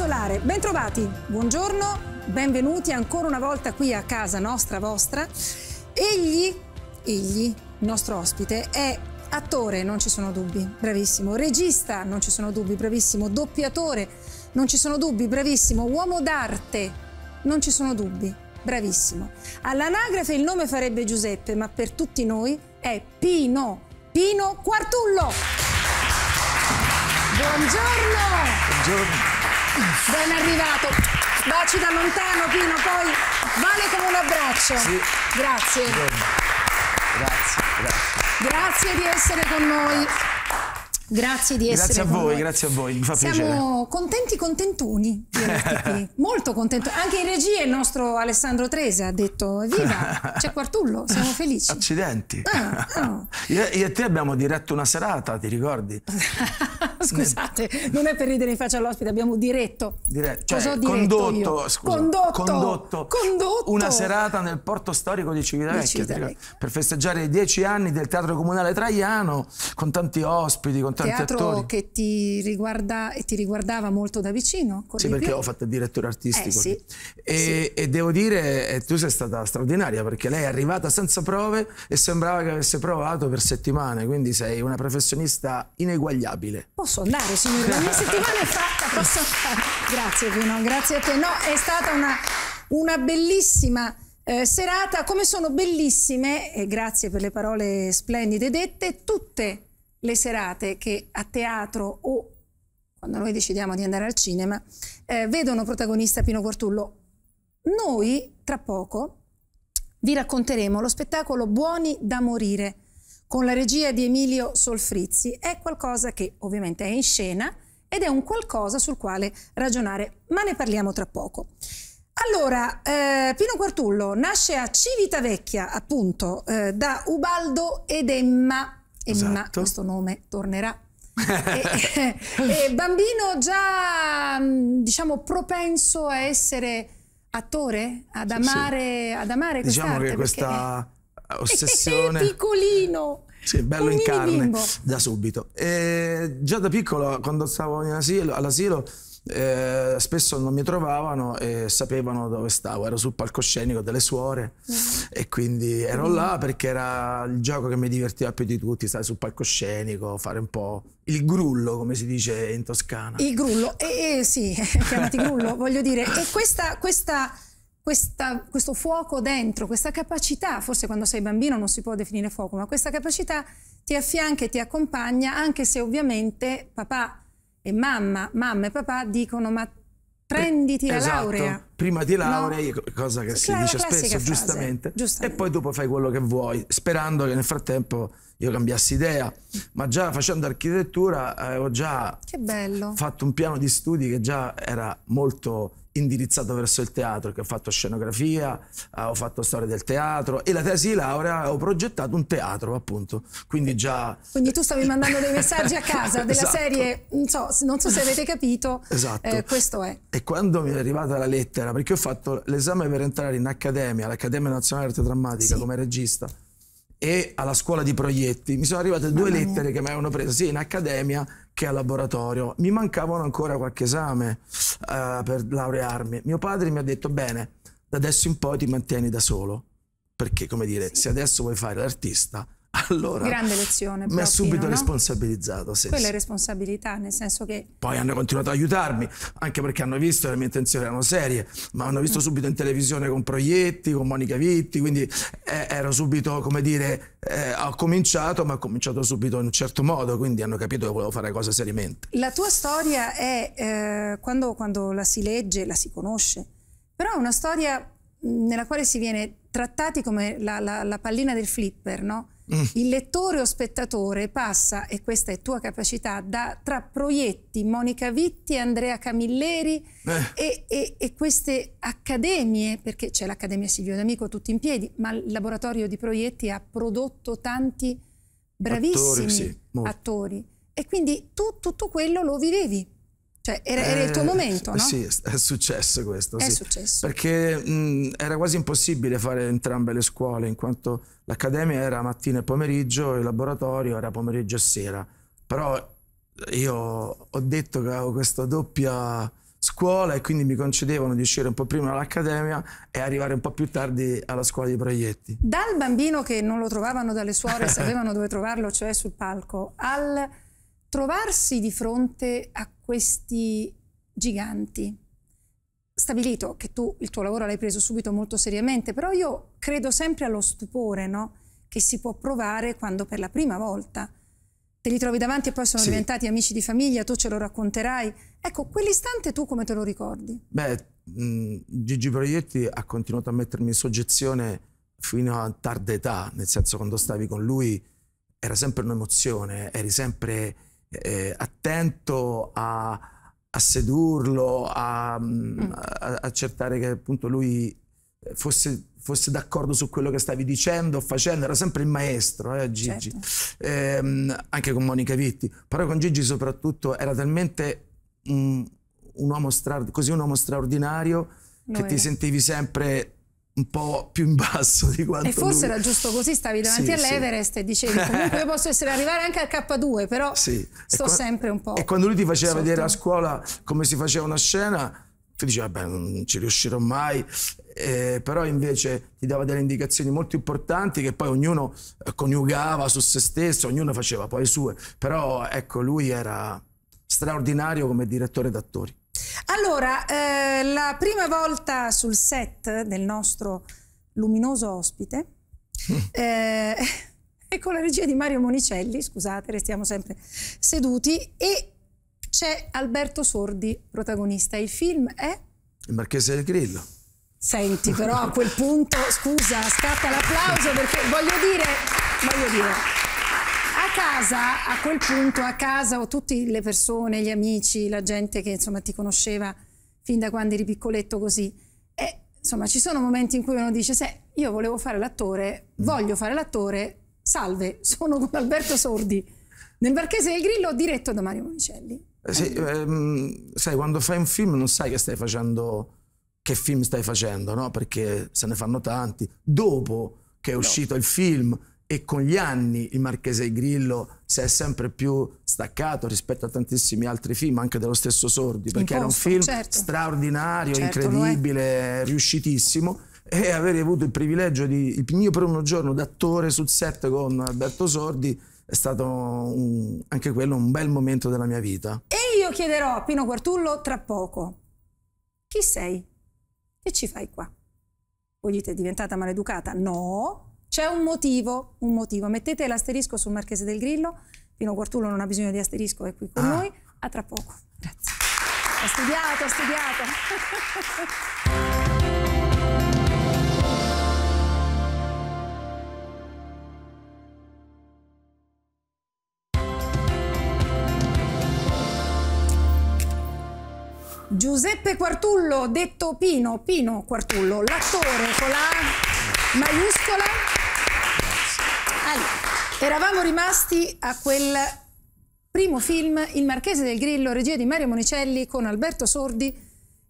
solare. Bentrovati, buongiorno, benvenuti ancora una volta qui a casa nostra, vostra. Egli, egli, nostro ospite, è attore, non ci sono dubbi, bravissimo, regista, non ci sono dubbi, bravissimo, doppiatore, non ci sono dubbi, bravissimo, uomo d'arte, non ci sono dubbi, bravissimo. All'anagrafe il nome farebbe Giuseppe, ma per tutti noi è Pino, Pino Quartullo. Buongiorno! Buongiorno. Ben arrivato. Baci da lontano, Pino, poi vale come un abbraccio. Sì. Grazie. Grazie, grazie. Grazie di essere con noi. Grazie. Grazie di essere grazie a voi, noi. grazie a voi, mi fa Siamo piacere. Siamo contenti contentoni di RTP, molto contenti. Anche in regia il nostro Alessandro Trese ha detto viva, c'è Quartullo, siamo felici. Accidenti. Ah, no. Ah. io, io e te abbiamo diretto una serata, ti ricordi? Scusate, non è per ridere in faccia all'ospite, abbiamo diretto. Dire- cioè, Cosa ho condotto, scusa, condotto, condotto, condotto, una serata nel porto storico di Civitavecchia, per festeggiare i dieci anni del Teatro Comunale Traiano con tanti ospiti, con tanti Teatro attori. che ti, riguarda, ti riguardava molto da vicino. Sì, perché ho fatto il direttore artistico. Eh, sì. E, sì. e devo dire, eh, tu sei stata straordinaria perché lei è arrivata senza prove e sembrava che avesse provato per settimane, quindi sei una professionista ineguagliabile. Posso posso andare signore, mia settimana è fatta, posso andare. Grazie Pino, grazie a te. No, è stata una, una bellissima... Eh, serata, come sono bellissime, e eh, grazie per le parole splendide dette, tutte le serate che a teatro o quando noi decidiamo di andare al cinema eh, vedono protagonista Pino Cortullo. Noi tra poco vi racconteremo lo spettacolo Buoni da morire con la regia di Emilio Solfrizzi, è qualcosa che ovviamente è in scena ed è un qualcosa sul quale ragionare, ma ne parliamo tra poco. Allora, eh, Pino Quartullo nasce a Civitavecchia, appunto, eh, da Ubaldo ed Emma. Emma, esatto. questo nome tornerà. e, e, bambino già, mm, diciamo, propenso a essere attore, ad amare, sì, sì. Ad amare Diciamo che perché... questa ossessione. Piccolino. Sì, bello in carne, bimbo. da subito. E già da piccolo, quando stavo all'asilo, eh, spesso non mi trovavano e sapevano dove stavo. Ero sul palcoscenico delle suore mm. e quindi ero mm. là perché era il gioco che mi divertiva più di tutti, stare sul palcoscenico, fare un po' il grullo, come si dice in toscana. Il grullo, eh, eh sì, chiamati grullo, voglio dire. E questa, questa questa, questo fuoco dentro, questa capacità, forse quando sei bambino non si può definire fuoco, ma questa capacità ti affianca e ti accompagna, anche se ovviamente papà e mamma, mamma e papà dicono ma prenditi la esatto. laurea. Prima ti laurei, no. cosa che si dice spesso, giustamente, giustamente, e poi dopo fai quello che vuoi, sperando che nel frattempo io cambiassi idea, ma già facendo architettura avevo eh, già fatto un piano di studi che già era molto indirizzato verso il teatro, che ho fatto scenografia, eh, ho fatto storia del teatro e la tesi di laurea ho progettato un teatro, appunto. Quindi già... Quindi tu stavi mandando dei messaggi a casa della esatto. serie, non so, non so, se avete capito, esatto. Eh, questo è. E quando mi è arrivata la lettera, perché ho fatto l'esame per entrare in accademia, l'Accademia Nazionale Arte Drammatica sì. come regista, e alla scuola di proietti, mi sono arrivate due lettere che mi avevano preso sia in accademia che al laboratorio. Mi mancavano ancora qualche esame uh, per laurearmi. Mio padre mi ha detto, bene, da adesso in poi ti mantieni da solo. Perché, come dire, se adesso vuoi fare l'artista, allora, Grande lezione. Mi ha subito no? responsabilizzato. Sì, Quella è responsabilità, nel senso che... Poi hanno continuato ad aiutarmi, anche perché hanno visto che le mie intenzioni erano serie, ma hanno visto mm. subito in televisione con Proietti, con Monica Vitti, quindi eh, ero subito, come dire, eh, ho cominciato, ma ho cominciato subito in un certo modo, quindi hanno capito che volevo fare cose seriamente. La tua storia è, eh, quando, quando la si legge, la si conosce, però è una storia mm, nella quale si viene trattati come la, la, la pallina del flipper, no? Mm. Il lettore o spettatore passa, e questa è tua capacità, da, tra Proietti, Monica Vitti, Andrea Camilleri eh. e, e, e, queste accademie, perché c'è l'Accademia Silvio D'Amico tutti in piedi, ma il laboratorio di Proietti ha prodotto tanti bravissimi attori. Sì, attori. E quindi tu tutto quello lo vivevi. Cioè, era, era il tuo eh, momento, no? Sì, è successo questo. È sì. successo. Perché mh, era quasi impossibile fare entrambe le scuole, in quanto l'accademia era mattina e pomeriggio, il laboratorio era pomeriggio e sera. Però io ho detto che avevo questa doppia scuola e quindi mi concedevano di uscire un po' prima dall'accademia e arrivare un po' più tardi alla scuola di proietti. Dal bambino che non lo trovavano dalle suore e sapevano dove trovarlo, cioè sul palco, al trovarsi di fronte a questi giganti. Stabilito che tu il tuo lavoro l'hai preso subito molto seriamente, però io credo sempre allo stupore no? che si può provare quando per la prima volta te li trovi davanti e poi sono sì. diventati amici di famiglia, tu ce lo racconterai. Ecco, quell'istante tu come te lo ricordi? Beh, mh, Gigi Proietti ha continuato a mettermi in soggezione fino a tarda età, nel senso quando stavi con lui era sempre un'emozione, eri sempre eh, attento a, a sedurlo, a, mm, mm. a, a, cercare che appunto lui eh, fosse, fosse d'accordo su quello che stavi dicendo o facendo, era sempre il maestro eh, Gigi, certo. eh, anche con Monica Vitti, però con Gigi soprattutto era talmente un, un uomo, stra- così un uomo straordinario Noi. che ti sentivi sempre un po' più in basso di quanto. E forse lui. era giusto così, stavi davanti sì, all'Everest sì. e dicevi comunque io posso essere arrivare anche al K2, però sì. sto quando, sempre un po'. E quando lui ti faceva sotto. vedere a scuola come si faceva una scena, tu dicevi vabbè non ci riuscirò mai, eh, però invece ti dava delle indicazioni molto importanti che poi ognuno eh, coniugava su se stesso, ognuno faceva poi le sue, però ecco lui era straordinario come direttore d'attori. Allora, eh, la prima volta sul set del nostro luminoso ospite, eh, è con la regia di Mario Monicelli, scusate, restiamo sempre seduti, e c'è Alberto Sordi, protagonista. Il film è? Il Marchese del Grillo. Senti, però a quel punto, scusa, scatta l'applauso perché voglio dire, voglio dire, casa, a quel punto, a casa o tutte le persone, gli amici, la gente che insomma ti conosceva fin da quando eri piccoletto così, e, insomma ci sono momenti in cui uno dice, se io volevo fare l'attore, mm. voglio fare l'attore, salve, sono con Alberto Sordi, nel Marchese del Grillo diretto da Mario Monicelli. Eh, sì, ehm, sai, quando fai un film non sai che stai facendo, che film stai facendo, no? Perché se ne fanno tanti. Dopo che è no. uscito il film e con gli anni il Marchese Grillo si è sempre più staccato rispetto a tantissimi altri film, anche dello stesso Sordi, perché posto, era un film certo. straordinario, certo, incredibile, riuscitissimo e avere avuto il privilegio di il mio primo giorno d'attore sul set con Alberto Sordi è stato un, anche quello un bel momento della mia vita. E io chiederò a Pino Quartullo tra poco. Chi sei? Che ci fai qua? Voi dite è diventata maleducata? No, c'è un motivo, un motivo. Mettete l'asterisco sul Marchese del Grillo. Pino Quartullo non ha bisogno di asterisco, è qui con ah. noi. A tra poco. Grazie. Ho studiato, ho studiato. Giuseppe Quartullo, detto Pino, Pino Quartullo, l'attore con la maiuscola. Allora, eravamo rimasti a quel primo film, Il Marchese del Grillo, regia di Mario Monicelli con Alberto Sordi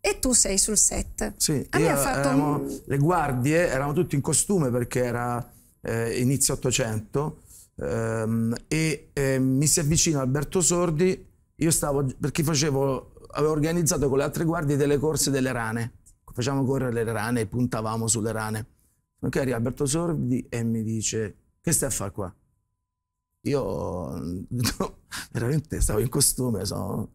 e tu sei sul set. Sì, a io, fatto... eravamo, le guardie eravamo tutti in costume perché era eh, inizio 800 ehm, e eh, mi si avvicina Alberto Sordi, io stavo, perché facevo, avevo organizzato con le altre guardie delle corse delle rane, facciamo correre le rane e puntavamo sulle rane. Ok, Alberto Sordi e mi dice, che stai a fare qua? Io no, veramente stavo in costume, sono...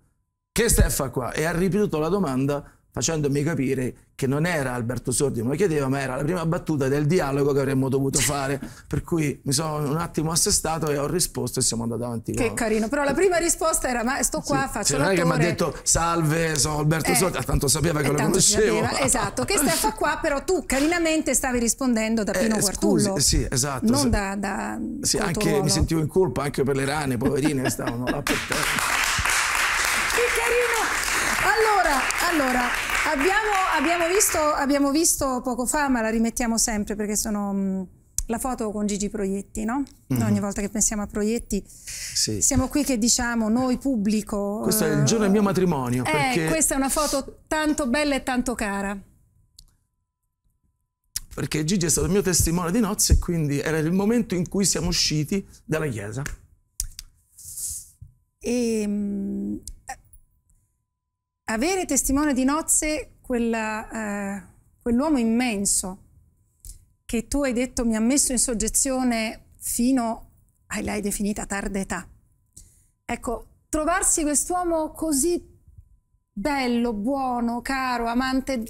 Che stai a fare qua? E ha ripetuto la domanda facendomi capire che non era Alberto Sordi che me chiedeva, ma era la prima battuta del dialogo che avremmo dovuto fare. per cui mi sono un attimo assestato e ho risposto e siamo andati avanti. Che no. carino, però la prima risposta era ma sto qua, sì. faccio la cioè, l'attore. Non è che mi ha detto salve, sono Alberto eh, Sordi, ah, tanto sapeva che lo eh, conoscevo. esatto, che Steffa qua, però tu carinamente stavi rispondendo da eh, Pino eh, Quartullo. Scusi, sì, esatto. Non sì. da... da sì, anche, mi sentivo in colpa anche per le rane, poverine, che stavano là per terra. Allora, abbiamo, abbiamo, visto, abbiamo, visto, poco fa, ma la rimettiamo sempre perché sono mh, mm, la foto con Gigi Proietti, no? Mm -hmm. Ogni volta che pensiamo a Proietti, sì. siamo qui che diciamo noi pubblico. Questo è il eh, giorno del mio matrimonio. Eh, perché... Questa è una foto tanto bella e tanto cara. Perché Gigi è stato il mio testimone di nozze e quindi era il momento in cui siamo usciti dalla chiesa. E, ehm, avere testimone di nozze eh, quell'uomo eh, quell immenso che tu hai detto mi ha messo in soggezione fino a, l'hai definita tarda età. Ecco, trovarsi quest'uomo così bello, buono, caro, amante,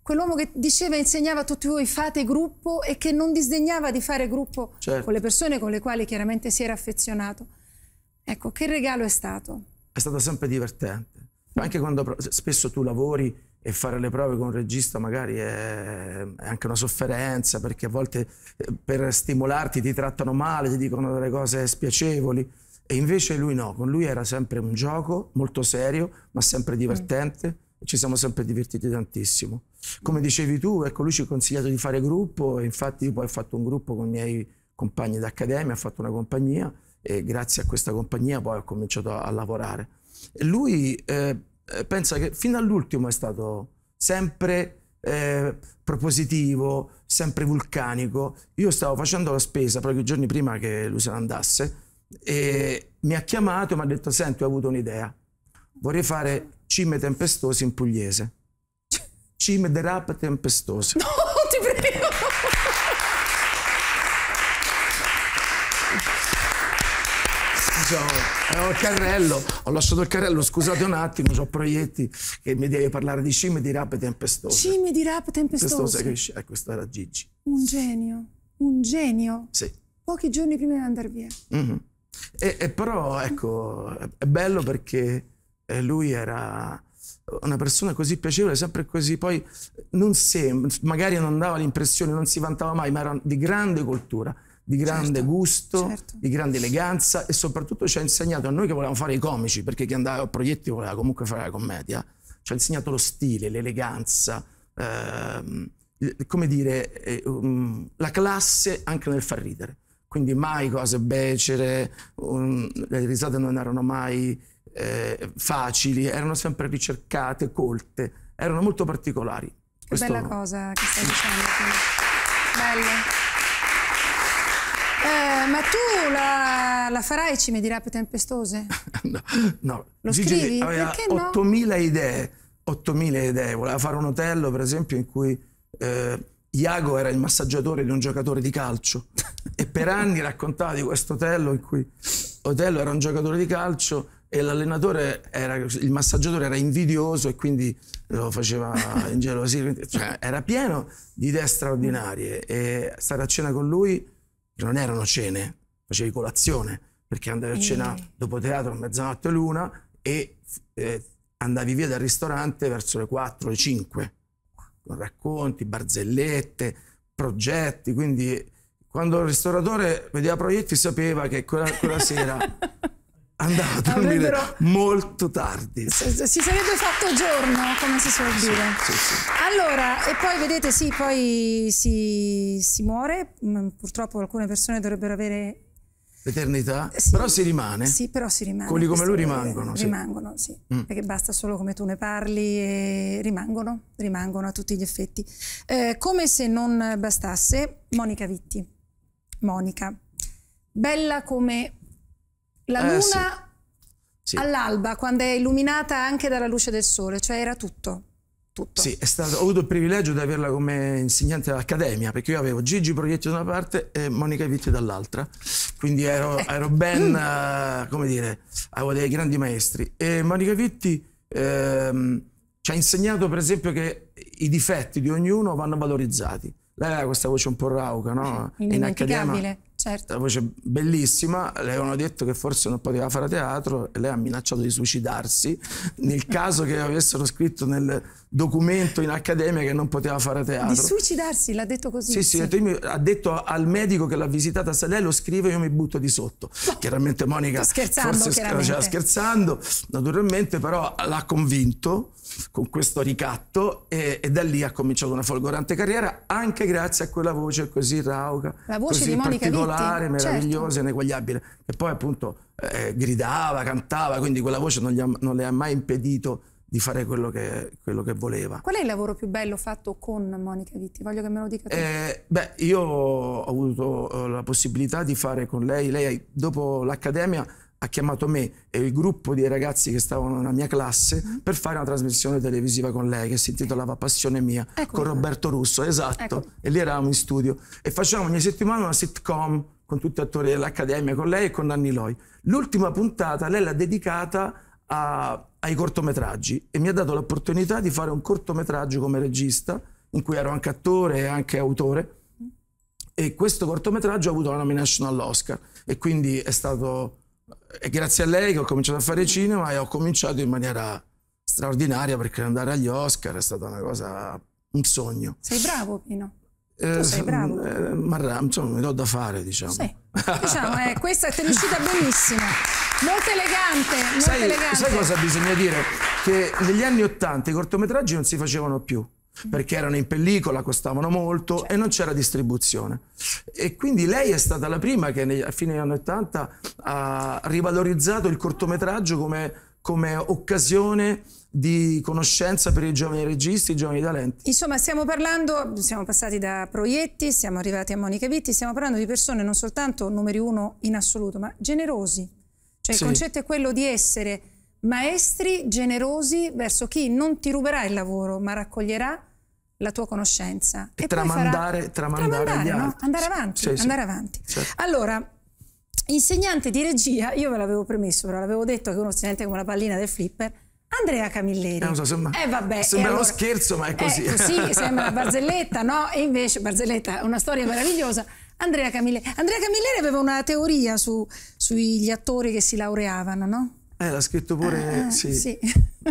quell'uomo che diceva e insegnava a tutti voi fate gruppo e che non disdegnava di fare gruppo certo. con le persone con le quali chiaramente si era affezionato. Ecco, che regalo è stato? È stato sempre divertente anche quando spesso tu lavori e fare le prove con un regista magari è, anche una sofferenza perché a volte eh, per stimolarti ti trattano male, ti dicono delle cose spiacevoli e invece lui no, con lui era sempre un gioco molto serio ma sempre mm. divertente mm. ci siamo sempre divertiti tantissimo. Come dicevi tu, ecco lui ci ha consigliato di fare gruppo e infatti poi ho fatto un gruppo con i miei compagni d'accademia, ho fatto una compagnia e grazie a questa compagnia poi ho cominciato a, a lavorare. E lui eh, eh, pensa che fino all'ultimo è stato sempre eh, propositivo, sempre vulcanico. Io stavo facendo la spesa proprio i giorni prima che lui se ne andasse e mi ha chiamato e mi ha detto senti ho avuto un'idea, vorrei fare cime tempestose in pugliese. Cime de rap tempestose. No, ti prego! insomma, avevo il carrello, ho lasciato il carrello, scusate un attimo, ho proietti che mi devi parlare di scimmie di rape tempestose. Scimmie di rap tempestose. tempestose. Eh, questo era Gigi. Un genio, un genio. Sì. Pochi giorni prima di andare via. Mm -hmm. e, e, però, ecco, è bello perché eh, lui era una persona così piacevole, sempre così, poi non sembra, magari non dava l'impressione, non si vantava mai, ma era di grande cultura di grande certo, gusto, certo. di grande eleganza e soprattutto ci ha insegnato a noi che volevamo fare i comici, perché chi andava a proietti voleva comunque fare la commedia, ci ha insegnato lo stile, l'eleganza, ehm, come dire, eh, um, la classe anche nel far ridere. Quindi mai cose becere, um, le risate non erano mai eh, facili, erano sempre ricercate, colte, erano molto particolari. Che Questo bella no. cosa che stai dicendo. Bello ma tu la, la farai Cimedilapi Tempestose? no, no. Lo Gigi scrivi? aveva 8000 no? idee, 8000 idee. Voleva fare un hotel, per esempio, in cui eh, Iago era il massaggiatore di un giocatore di calcio e per anni raccontava di questo hotel in cui Otello era un giocatore di calcio e l'allenatore era il massaggiatore era invidioso e quindi lo faceva ingelosire cioè, era pieno di idee straordinarie e stare a cena con lui non erano cene, facevi colazione, perché andavi a cena eh. dopo teatro a mezzanotte e l'una e eh, andavi via dal ristorante verso le 4, le 5, con racconti, barzellette, progetti, quindi quando il ristoratore vedeva proietti sapeva che quella, quella sera andava a dormire Avrebbero... molto tardi. Si sarebbe fatto giorno, come si suol dire. Sì, sì, sì. Allora, e poi vedete, sì, poi si, si, muore, mm, purtroppo alcune persone dovrebbero avere... L'eternità? Però si rimane. Sì, però si rimane. Quelli come lui rimangono. Rimangono, sì. Mm. Perché basta solo come tu ne parli e rimangono, rimangono a tutti gli effetti. Eh, come se non bastasse, Monica Vitti. Monica. Bella come la eh, luna eh, sì. Sì. all'alba, quando è illuminata anche dalla luce del sole, cioè era tutto. tutto. Sì, stato, ho avuto il privilegio di averla come insegnante all'accademia, perché io avevo Gigi Proietti da una parte e Monica Vitti dall'altra, quindi ero, eh. ero ben, mm. uh, come dire, avevo dei grandi maestri. E Monica Vitti ehm, ci ha insegnato, per esempio, che i difetti di ognuno vanno valorizzati. Lei aveva questa voce un po' rauca, no? Indimenticabile. In Certo. Una voce bellissima, le avevano detto che forse non poteva fare teatro e lei ha minacciato di suicidarsi nel caso che avessero scritto nel documento in accademia che non poteva fare teatro. Di suicidarsi, l'ha detto così? Sì, sì, sì. Mi, ha detto al medico che l'ha visitata, se lei lo scrive io mi butto di sotto. No. Chiaramente Monica scherzando, forse cioè, chiaramente. scherzando, naturalmente però l'ha convinto con questo ricatto e, e, da lì ha cominciato una folgorante carriera anche grazie a quella voce così rauca. La voce di Monica Vitti spettacolare, meravigliosa, certo. ineguagliabile. E poi appunto eh, gridava, cantava, quindi quella voce non, ha, non, le ha mai impedito di fare quello che, quello che, voleva. Qual è il lavoro più bello fatto con Monica Vitti? Voglio che me lo dica tu. Eh, beh, io ho avuto eh, la possibilità di fare con lei, lei dopo l'accademia ha chiamato me e il gruppo di ragazzi che stavano nella mia classe mm. per fare una trasmissione televisiva con lei che si intitolava Passione mia ecco. con Roberto Russo, esatto. Ecco. E lì eravamo in studio e facevamo ogni settimana una sitcom con tutti gli attori dell'Accademia, con lei e con Nanni Loi. L'ultima puntata lei l'ha dedicata a, ai cortometraggi e mi ha dato l'opportunità di fare un cortometraggio come regista, in cui ero anche attore e anche autore. Mm. E questo cortometraggio ha avuto la nomination all'Oscar e quindi è stato è grazie a lei che ho cominciato a fare cinema e ho cominciato in maniera straordinaria perché andare agli Oscar è stata una cosa, un sogno. Sei bravo Pino. tu eh, sei bravo. Eh, ma insomma mi do da fare diciamo. Sì, diciamo eh, questa è riuscita benissimo. Molto elegante, molto sai, elegante. Sai cosa bisogna dire? Che negli anni Ottanta i cortometraggi non si facevano più perché erano in pellicola, costavano molto certo. e non c'era distribuzione. E quindi lei è stata la prima che a fine anni 80 ha rivalorizzato il cortometraggio come, come occasione di conoscenza per i giovani registi, i giovani talenti. Insomma, stiamo parlando, siamo passati da Proietti, siamo arrivati a Monica Vitti, stiamo parlando di persone non soltanto numeri uno in assoluto, ma generosi. Cioè sì. il concetto è quello di essere maestri generosi verso chi non ti ruberà il lavoro, ma raccoglierà la tua conoscenza. E, e tramandare, farà, tramandare, tramandare no? andare avanti, sì, sì, andare avanti. Certo. Allora, insegnante di regia, io ve l'avevo premesso, però l'avevo detto che uno si sente come la pallina del flipper, Andrea Camilleri. Eh, so, sembra, eh, vabbè, sembra allora, uno scherzo, ma è così. Eh, sì, sembra una barzelletta, no? E invece, barzelletta, una storia meravigliosa. Andrea Camilleri, Andrea Camilleri aveva una teoria su, sugli attori che si laureavano, no? Eh, l'ha scritto pure... Ah, ah sì. Sì.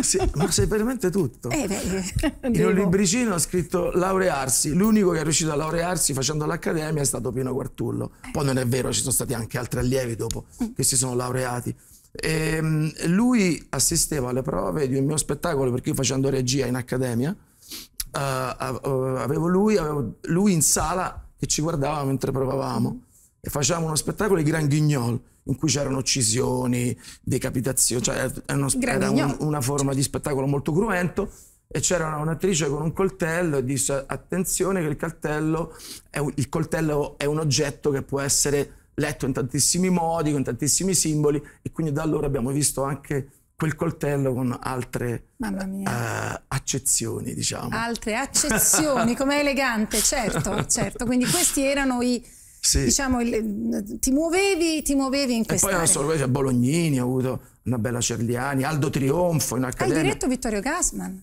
sì. Ma sai veramente tutto. Eh, beh, In un libricino ha scritto laurearsi. L'unico che è riuscito a laurearsi facendo l'accademia è stato Pino Quartullo. Eh. Poi non è vero, ci sono stati anche altri allievi dopo mm. che si sono laureati. E, ehm, lui assisteva alle prove di un mio spettacolo perché io facendo regia in accademia uh, avevo, lui, avevo lui in sala che ci guardava mentre provavamo mm. e facevamo uno spettacolo di Gran Guignol in cui c'erano uccisioni, decapitazioni, cioè uno, era un, una forma di spettacolo molto cruento e c'era un'attrice con un coltello e disse attenzione che il coltello è un, il coltello è un oggetto che può essere letto in tantissimi modi, con tantissimi simboli e quindi da allora abbiamo visto anche quel coltello con altre eh, accezioni, diciamo. Altre accezioni, com'è elegante, certo, certo. Quindi questi erano i sì. diciamo, il, ti muovevi, ti muovevi in questa. E poi so, cioè, Bolognini, ho avuto una bella Cerliani, Aldo Trionfo in accademia. Hai diretto Vittorio Gassman?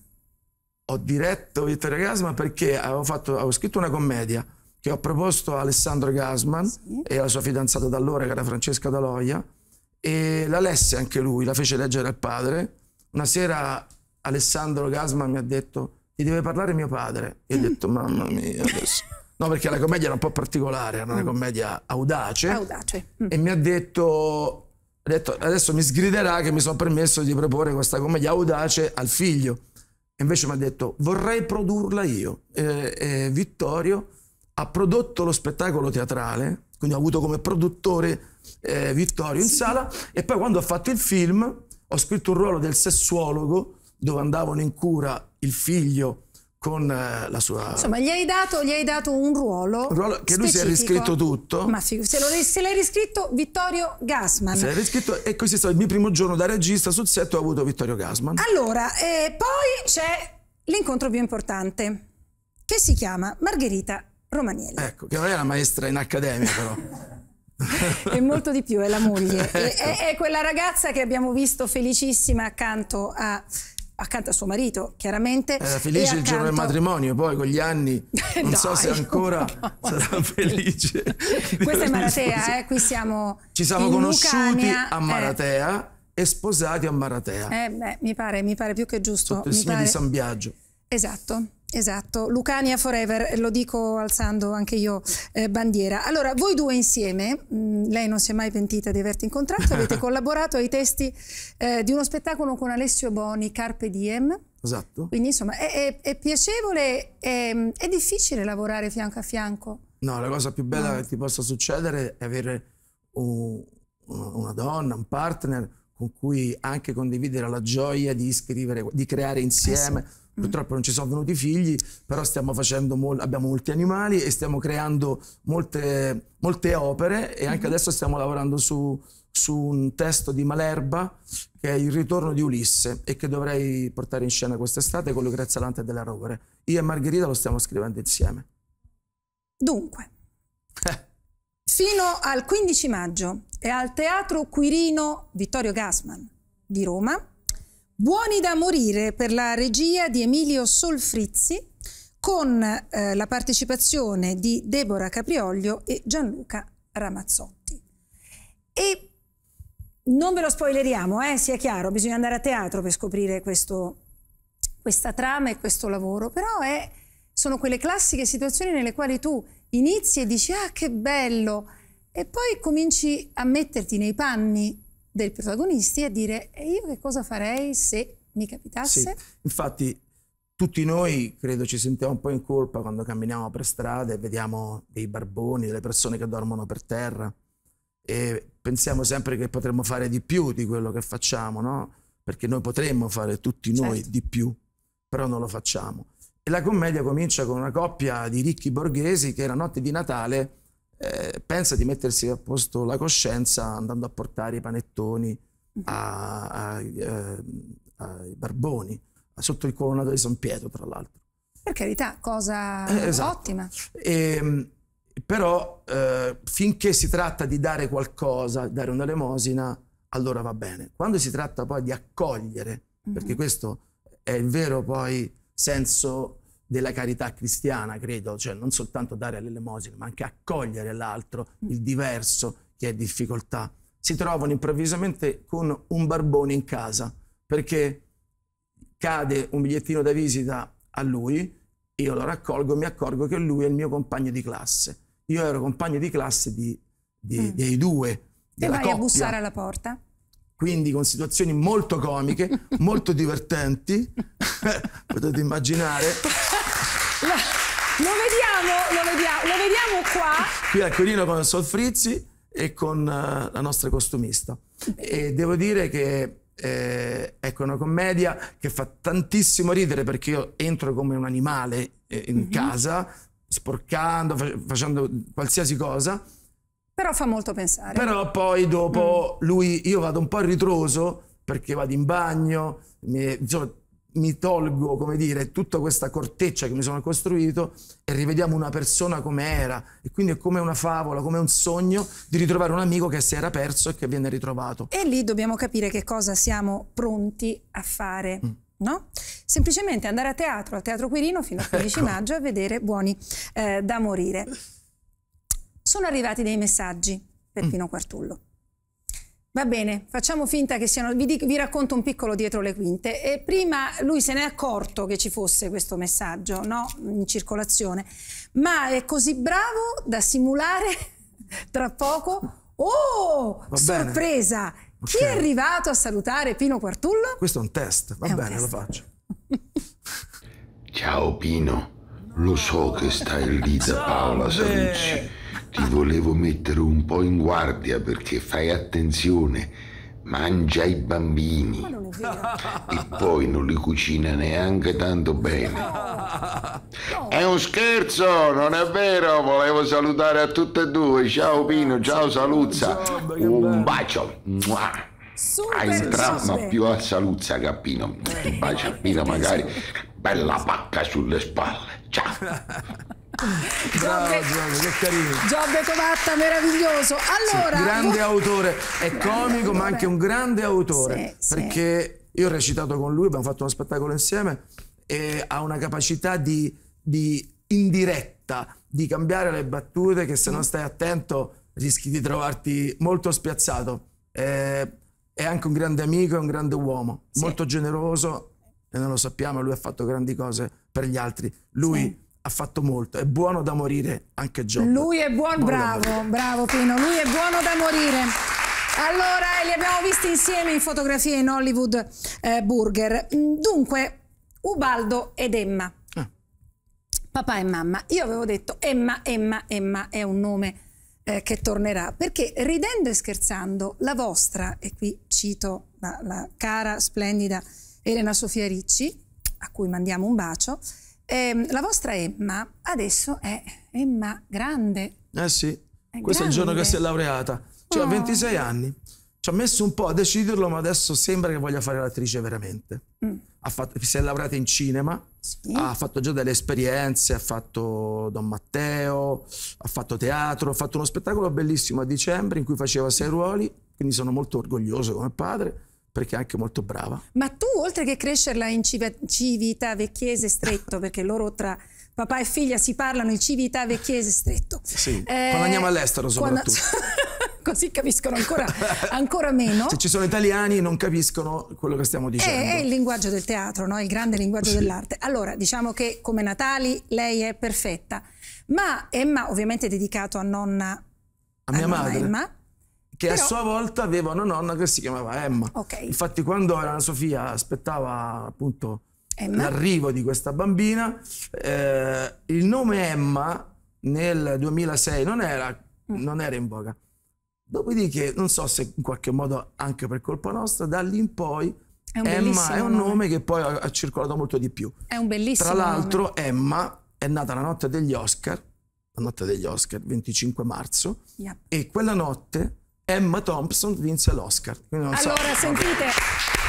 Ho diretto Vittorio Gassman perché avevo, fatto, avevo scritto una commedia che ho proposto a Alessandro Gassman sì. e alla sua fidanzata d'allora, che era Francesca Daloia, e la lesse anche lui, la fece leggere al padre. Una sera Alessandro Gassman mi ha detto: Ti deve parlare mio padre. E ho mm. detto: Mamma mia, adesso. No, perché la commedia era un po' particolare, era una mm. commedia audace. Audace. Mm. E mi ha detto, ha detto, adesso mi sgriderà che mi sono permesso di proporre questa commedia audace al figlio. E invece mi ha detto, vorrei produrla io. E, e Vittorio ha prodotto lo spettacolo teatrale, quindi ho avuto come produttore eh, Vittorio in sì. sala, e poi quando ho fatto il film ho scritto un ruolo del sessuologo, dove andavano in cura il figlio con eh, la sua... Insomma, gli hai dato, gli hai dato un ruolo, un ruolo Che specifico. lui si è riscritto tutto. Ma se, l'hai riscritto Vittorio Gasman. Se l'hai riscritto e così è stato il mio primo giorno da regista sul set ho avuto Vittorio Gasman. Allora, eh, poi c'è l'incontro più importante che si chiama Margherita Romanielli. Ecco, che non è la maestra in accademia però. è molto di più, è la moglie. ecco. è, è quella ragazza che abbiamo visto felicissima accanto a accanto a suo marito, chiaramente. Era felice accanto... il giorno del matrimonio, poi con gli anni non Dai, so se ancora no. sarà felice. Questa è Maratea, eh? qui siamo Ci siamo conosciuti Lucania, a Maratea eh. e sposati a Maratea. Eh, beh, mi pare, mi pare più che giusto. Sotto il mi pare... di San Biagio. Esatto. Esatto, Lucania Forever, lo dico alzando anche io eh, bandiera. Allora, voi due insieme, mh, mm, lei non si è mai pentita di averti incontrato, avete collaborato ai testi eh, di uno spettacolo con Alessio Boni, Carpe Diem. Esatto. Quindi insomma, è, è, è piacevole, è, è, difficile lavorare fianco a fianco. No, la cosa più bella no. che ti possa succedere è avere un, una donna, un partner con cui anche condividere la gioia di scrivere, di creare insieme. Eh sì Mm. Purtroppo non ci sono venuti figli, però mol abbiamo molti animali e stiamo creando molte, molte opere e anche mm-hmm. adesso stiamo lavorando su, su un testo di Malerba che è Il ritorno di Ulisse e che dovrei portare in scena quest'estate con Lucrezia Salante della Rovere. Io e Margherita lo stiamo scrivendo insieme. Dunque, eh. fino al 15 maggio è al Teatro Quirino Vittorio Gassman di Roma Buoni da morire per la regia di Emilio Solfrizzi con eh, la partecipazione di Deborah Caprioglio e Gianluca Ramazzotti. E non ve lo spoileriamo, eh, sia chiaro, bisogna andare a teatro per scoprire questo, questa trama e questo lavoro, però è, eh, sono quelle classiche situazioni nelle quali tu inizi e dici ah che bello e poi cominci a metterti nei panni dei protagonisti a dire e io che cosa farei se mi capitasse? Sì. Infatti tutti noi credo ci sentiamo un po' in colpa quando camminiamo per strada e vediamo dei barboni, delle persone che dormono per terra e pensiamo sempre che potremmo fare di più di quello che facciamo, no? Perché noi potremmo fare tutti noi certo. di più, però non lo facciamo. E la commedia comincia con una coppia di ricchi borghesi che la notte di Natale eh, pensa di mettersi a posto la coscienza andando a portare i panettoni mhm. a, a, eh, ai barboni, sotto il colonnato di San Pietro, tra l'altro. Per carità, cosa eh, esatto. ottima. E, ehm, però eh, finché si tratta di dare qualcosa, dare un'elemosina, allora va bene. Quando si tratta poi di accogliere, mm -hmm. perché mhm. questo è il vero poi senso della carità cristiana, credo, cioè non soltanto dare all'elemosina, ma anche accogliere l'altro, mm. il diverso che è in difficoltà. Si trovano improvvisamente con un barbone in casa perché cade un bigliettino da visita a lui, io lo raccolgo e mi accorgo che lui è il mio compagno di classe. Io ero compagno di classe di, di, mm. dei due. E vai coppia. a bussare alla porta? quindi con situazioni molto comiche, molto divertenti, potete immaginare. Lo vediamo, lo vediamo, lo vediamo qua. Qui a Corino con Sol Frizzi e con eh, la nostra costumista. E devo dire che eh, ecco, è una commedia che fa tantissimo ridere perché io entro come un animale eh, in mm -hmm. casa, sporcando, facendo qualsiasi cosa. Però fa molto pensare. Però poi dopo mm. lui, io vado un po' ritroso perché vado in bagno, mi, insomma, mi tolgo, come dire, tutta questa corteccia che mi sono costruito e rivediamo una persona come era. E quindi è come una favola, come un sogno di ritrovare un amico che si era perso e che viene ritrovato. E lì dobbiamo capire che cosa siamo pronti a fare. Mm. No? Semplicemente andare a teatro, a Teatro Quirino fino al 15 ecco. maggio a vedere Buoni eh, da morire. Sono arrivati dei messaggi per mm. Pino Quartullo. Va bene, facciamo finta che siano... Vi, dico, vi, racconto un piccolo dietro le quinte. E prima lui se n'è accorto che ci fosse questo messaggio no? in circolazione, ma è così bravo da simulare tra poco... Oh, va sorpresa! Bene. Chi è arrivato a salutare Pino Quartullo? Questo è un test, va è bene, test. lo faccio. Ciao Pino, lo so che stai lì da Paola Salucci ti volevo mettere un po' in guardia perché fai attenzione, mangia i bambini. E poi non li cucina neanche tanto bene. È un scherzo, non è vero? Volevo salutare a tutte e due. Ciao Pino, ciao Saluzza. Un bacio. Mua. Super, Hai più a Saluzza che a Un bacio a Pino magari. Bella pacca sulle spalle. Ciao. Giobbe, Giobbe, che carino. Giobbe Covatta, meraviglioso. Allora, sì, grande autore, è grande comico autore. ma anche un grande autore, sì, perché sì. io ho recitato con lui, abbiamo fatto uno spettacolo insieme e ha una capacità di, di indiretta, di cambiare le battute che se non stai attento rischi di trovarti molto spiazzato. Eh, è anche un grande amico, è un grande uomo, molto generoso e non lo sappiamo, lui ha fatto grandi cose per gli altri. Lui ha fatto molto, è buono da morire anche Job. Lui è buon, buono bravo, bravo Pino, lui è buono da morire. Allora, li abbiamo visti insieme in fotografie in Hollywood eh, Burger. Mm, dunque, Ubaldo ed Emma. Ah. Papà e mamma. Io avevo detto Emma, Emma, Emma è un nome eh, che tornerà. Perché ridendo e scherzando, la vostra, e qui cito la, la cara, splendida Elena Sofia Ricci, a cui mandiamo un bacio, eh, la vostra Emma adesso è Emma grande. Eh sì, è questo grande. è il giorno che si è laureata. Cioè oh. 26 anni. Ci ha messo un po' a deciderlo, ma adesso sembra che voglia fare l'attrice veramente. Mm. Fatto, si è laureata in cinema, sì. ha fatto già delle esperienze, ha fatto Don Matteo, ha fatto teatro, ha fatto uno spettacolo bellissimo a dicembre in cui faceva sei ruoli, quindi sono molto orgoglioso come padre perché è anche molto brava. Ma tu, oltre che crescerla in Civita Vecchiese Stretto, perché loro tra papà e figlia si parlano in Civita Vecchiese Stretto. Sì, eh, quando andiamo all'estero soprattutto. Quando... così capiscono ancora, ancora, meno. Se ci sono italiani non capiscono quello che stiamo dicendo. È, è il linguaggio del teatro, no? il grande linguaggio sì. dell'arte. Allora, diciamo che come Natali lei è perfetta, ma Emma ovviamente è dedicato a nonna a, a mia madre. Emma, che Però... a sua volta aveva una nonna che si chiamava Emma. Okay. Infatti quando Anna Sofia aspettava appunto l'arrivo di questa bambina, eh, il nome Emma nel 2006 non era, mm. non era in voga. Dopodiché, non so se in qualche modo anche per colpa nostra, da lì in poi è un Emma è un nome, nome che poi ha, ha circolato molto di più. È un bellissimo Tra l'altro Emma è nata la notte degli Oscar, la notte degli Oscar, 25 marzo, yep. e quella notte Emma Thompson vinse l'Oscar. Allora, so. sentite,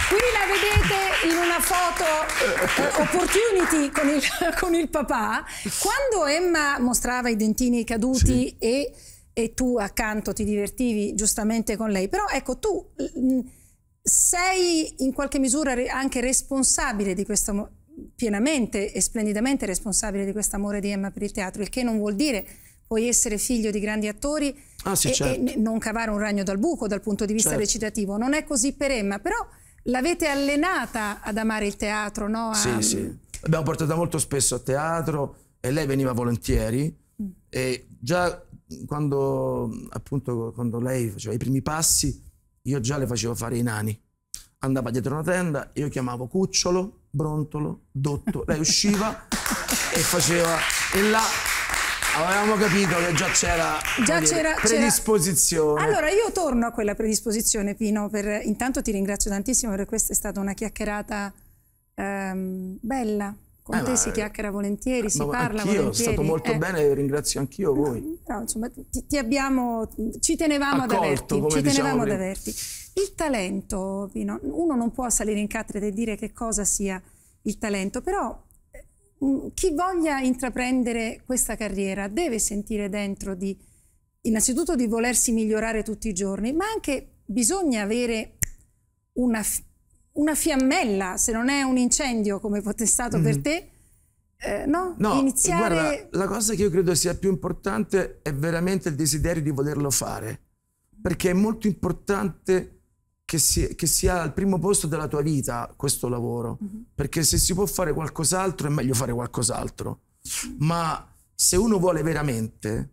qui la vedete in una foto eh, Opportunity con il, con il, papà. Quando Emma mostrava i dentini caduti sì. e, e, tu accanto ti divertivi giustamente con lei, però ecco, tu mm, sei in qualche misura anche responsabile di questo pienamente e splendidamente responsabile di questo amore di Emma per il teatro, il che non vuol dire puoi essere figlio di grandi attori ah, sì, e, certo. e, non cavare un ragno dal buco dal punto di vista certo. recitativo. Non è così per Emma, però l'avete allenata ad amare il teatro, no? A... Sì, sì. L'abbiamo portata molto spesso a teatro e lei veniva volentieri mm. e già quando, appunto, quando lei faceva i primi passi io già le facevo fare i nani. Andava dietro una tenda, io chiamavo Cucciolo, Brontolo, Dotto, lei usciva e faceva e là Avevamo capito che già c'era predisposizione. Allora io torno a quella predisposizione Pino, per... intanto ti ringrazio tantissimo perché questa è stata una chiacchierata ehm, bella, con eh, te si eh, chiacchiera volentieri, si parla volentieri. Anch'io, È stato molto eh. bene, ringrazio anch'io voi. No, no, insomma, ti, ti abbiamo, ci tenevamo Accolto, diciamo ad averti, ci diciamo tenevamo prima. ad averti. Il talento, Pino, uno non può salire in cattedra e dire che cosa sia il talento, però Mm, chi voglia intraprendere questa carriera deve sentire dentro di, innanzitutto di volersi migliorare tutti i giorni, ma anche bisogna avere una, una fiammella, se non è un incendio come è stato mm -hmm. per mm-hmm. te, eh, no? no Iniziare... Guarda, la cosa che io credo sia più importante è veramente il desiderio di volerlo fare, perché è molto importante che, si, che, sia al primo posto della tua vita questo lavoro, mm-hmm. perché se si può fare qualcos'altro è meglio fare qualcos'altro, ma se uno vuole veramente,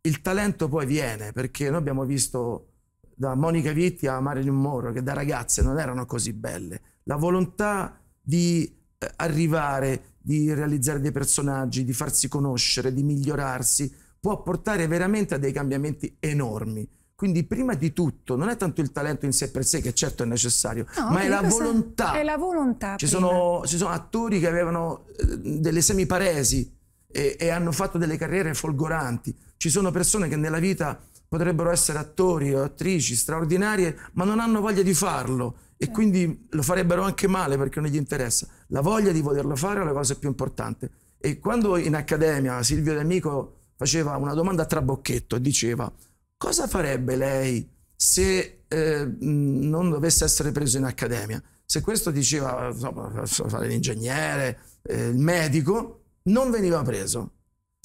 il talento poi viene, perché noi abbiamo visto da Monica Vitti a Marilyn Monroe che da ragazze non erano così belle, la volontà di eh, arrivare, di realizzare dei personaggi, di farsi conoscere, di migliorarsi, può portare veramente a dei cambiamenti enormi. Quindi prima di tutto non è tanto il talento in sé per sé che certo è necessario, no, ma è la volontà. È la volontà. Ci sono, ci sono, attori che avevano eh, delle semiparesi e, e hanno fatto delle carriere folgoranti. Ci sono persone che nella vita potrebbero essere attori o attrici straordinarie, ma non hanno voglia di farlo e quindi lo farebbero anche male perché non gli interessa. La voglia di volerlo fare è la cosa più importante. E quando in accademia Silvio D'Amico faceva una domanda a trabocchetto e diceva Cosa farebbe lei se eh, non dovesse essere preso in accademia? Se questo diceva insomma, fare l'ingegnere, eh, il medico, non veniva preso,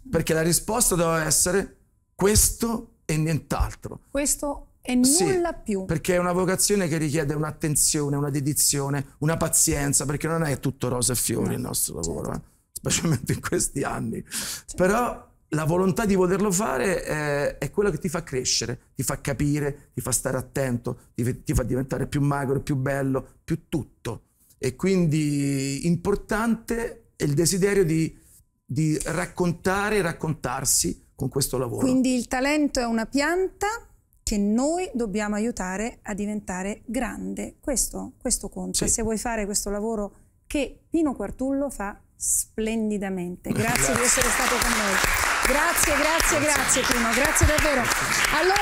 perché la risposta doveva essere questo e nient'altro. Questo e nulla sì, più. Perché è una vocazione che richiede un'attenzione, una dedizione, una pazienza, perché non è tutto rose e fiori no, il nostro lavoro, certo. eh? specialmente in questi anni. Certo. Però la volontà di volerlo fare è, è quella che ti fa crescere, ti fa capire, ti fa stare attento, ti, ti fa diventare più magro, più bello, più tutto. E quindi importante è il desiderio di, di raccontare e raccontarsi con questo lavoro. Quindi il talento è una pianta che noi dobbiamo aiutare a diventare grande. Questo, questo conta. Sì. Se vuoi fare questo lavoro che Pino Quartullo fa splendidamente. Grazie, Grazie. di essere stato con noi. Grazie, grazie, grazie Primo, grazie davvero. Allora...